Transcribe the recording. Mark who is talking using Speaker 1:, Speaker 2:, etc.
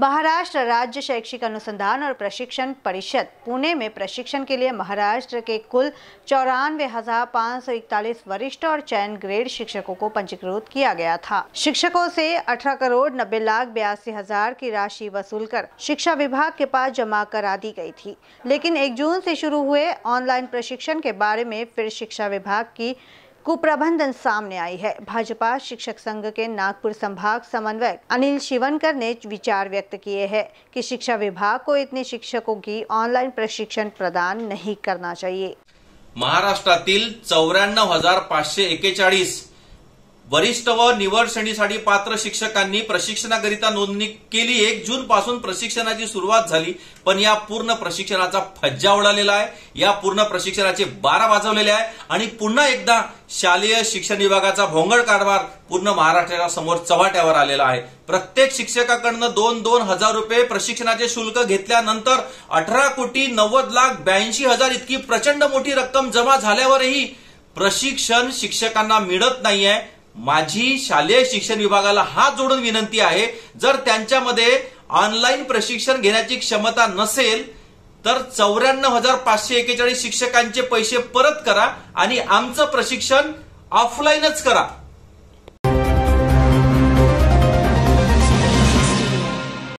Speaker 1: महाराष्ट्र राज्य शैक्षिक अनुसंधान और प्रशिक्षण परिषद पुणे में प्रशिक्षण के लिए महाराष्ट्र के कुल चौरानवे हजार पाँच सौ इकतालीस वरिष्ठ और चयन ग्रेड शिक्षकों को पंजीकृत किया गया था शिक्षकों से अठारह करोड़ नब्बे लाख बयासी हजार की राशि वसूल कर शिक्षा विभाग के पास जमा करा दी गई थी लेकिन एक जून से शुरू हुए ऑनलाइन प्रशिक्षण के बारे में फिर शिक्षा विभाग की कुप्रबंधन सामने आई है भाजपा शिक्षक संघ के नागपुर संभाग समन्वयक अनिल शिवनकर ने विचार व्यक्त किए हैं कि शिक्षा विभाग को इतने शिक्षकों की ऑनलाइन प्रशिक्षण प्रदान नहीं करना चाहिए
Speaker 2: महाराष्ट्र चौऱ्याण्णव हजार पाचशे एकेचाळीस वरिष्ठ व निवड श्रेणीसाठी पात्र शिक्षकांनी प्रशिक्षणाकरिता नोंदणी केली एक जून पासून प्रशिक्षणाची सुरुवात झाली पण या पूर्ण प्रशिक्षणाचा फज्जा उडालेला आहे या पूर्ण प्रशिक्षणाचे बारा वाजवलेले आहे आणि पुन्हा एकदा शालेय शिक्षण विभागाचा भोंगळ कारभार पूर्ण महाराष्ट्राला समोर चव्हाट्यावर आलेला आहे प्रत्येक शिक्षकाकडनं दोन दोन हजार रुपये प्रशिक्षणाचे शुल्क घेतल्यानंतर अठरा कोटी नव्वद लाख ब्याऐंशी हजार इतकी प्रचंड मोठी रक्कम जमा झाल्यावरही प्रशिक्षण शिक्षकांना मिळत नाहीये माझी शालेय शिक्षण विभागाला हा जोडून विनंती आहे जर त्यांच्यामध्ये ऑनलाईन प्रशिक्षण घेण्याची क्षमता नसेल तर चौऱ्याण्णव हजार पाचशे एकेचाळीस शिक्षकांचे पैसे परत करा आणि आमचं प्रशिक्षण ऑफलाईनच करा